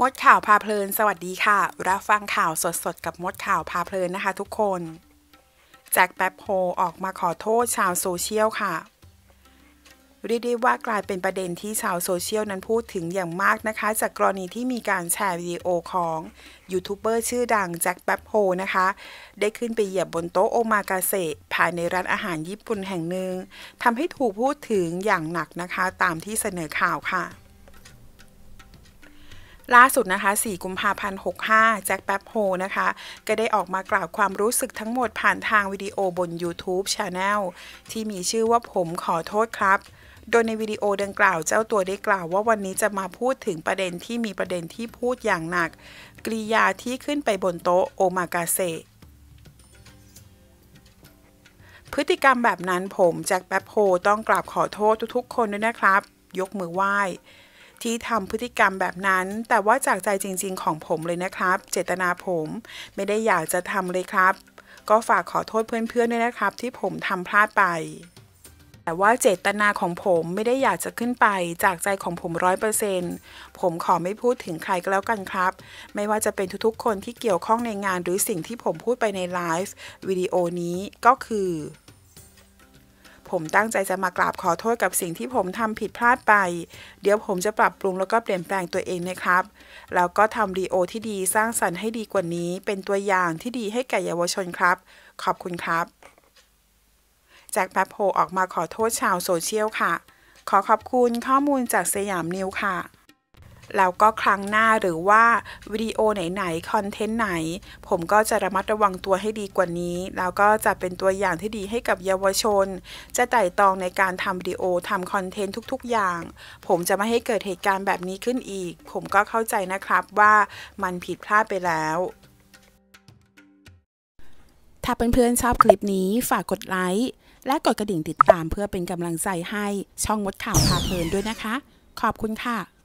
มดข่าวพาเพลินสวัสดีค่ะ รับฟังข่าวสดๆกับมดข่าวพาเพลินนะคะทุกคนแจ็คแบ๊บโฮออกมาขอโทษชาวโซเชียลค่ะเรียกได้ว่ากลายเป็นประเด็นที่ชาวโซเชียลนั้นพูดถึงอย่างมากนะคะ จากกรณีที่มีการแชร์วิดีโอของ ยูทูบเบอร์ชื่อดังแจ็คแบ๊บโฮนะคะ ได้ขึ้นไปเหยียบบนโต๊ะโอมากาเซะภายในร้านอาหารญี่ปุ่นแห่งหนึ่งทำให้ถูกพูดถึงอย่างหนักนะคะ ตามที่เสนอข่าวค่ะล่าสุดนะคะ 4 กุมภาพันธ์65 แจ็คแป๊บโฮนะคะ ก็ได้ออกมากล่าวความรู้สึกทั้งหมดผ่านทางวิดีโอบน YouTube c h a n e l ที่มีชื่อว่าผมขอโทษครับ โดยในวิดีโอดังกล่าวเจ้าตัวได้กล่าวว่าวันนี้จะมาพูดถึงประเด็นที่มีประเด็นที่พูดอย่างหนัก กริยาที่ขึ้นไปบนโต๊ะโอมากาเซพฤติกรรมแบบนั้นผมแจ็คแป๊บโฮต้องกราบขอโทษทุกๆ คนด้วยนะครับ ยกมือไหว้ที่ทำพฤติกรรมแบบนั้น แต่ว่าจากใจจริงๆของผมเลยนะครับเจตนาผมไม่ได้อยากจะทำเลยครับ ก็ฝากขอโทษเพื่อนๆด้วยนะครับ ที่ผมทำพลาดไป แต่ว่าเจตนาของผมไม่ได้อยากจะขึ้นไปจากใจของผมร้อยเปอร์เซนต์ผมขอไม่พูดถึงใครก็แล้วกันครับ ไม่ว่าจะเป็นทุกๆคนที่เกี่ยวข้องในงานหรือสิ่งที่ผมพูดไปในไลฟ์วิดีโอนี้ก็คือผมตั้งใจจะมากราบขอโทษกับสิ่งที่ผมทำผิดพลาดไป เดี๋ยวผมจะปรับปรุงแล้วก็เปลี่ยนแปลงตัวเองนะครับ แล้วก็ทำรีโอที่ดีสร้างสรรค์ให้ดีกว่านี้ เป็นตัวอย่างที่ดีให้แก่เยาวชนครับ ขอบคุณครับ จากแมบโพออกมาขอโทษชาวโซเชียลค่ะ ขอขอบคุณข้อมูลจากสยามนิวค่ะแล้วก็ครั้งหน้าหรือว่าวิดีโอไหน ๆ คอนเทนต์ไหน ผมก็จะระมัดระวังตัวให้ดีกว่านี้ แล้วก็จะเป็นตัวอย่างที่ดีให้กับเยาวชน จะไต่ตองในการทำวิดีโอทำคอนเทนต์ทุกๆอย่าง ผมจะไม่ให้เกิดเหตุการณ์แบบนี้ขึ้นอีก ผมก็เข้าใจนะครับว่ามันผิดพลาดไปแล้ว ถ้าเพื่อนๆชอบคลิปนี้ฝากกดไลค์และกดกระดิ่งติดตามเพื่อเป็นกำลังใจให้ช่องมดข่าวพาเพลินด้วยนะคะ ขอบคุณค่ะ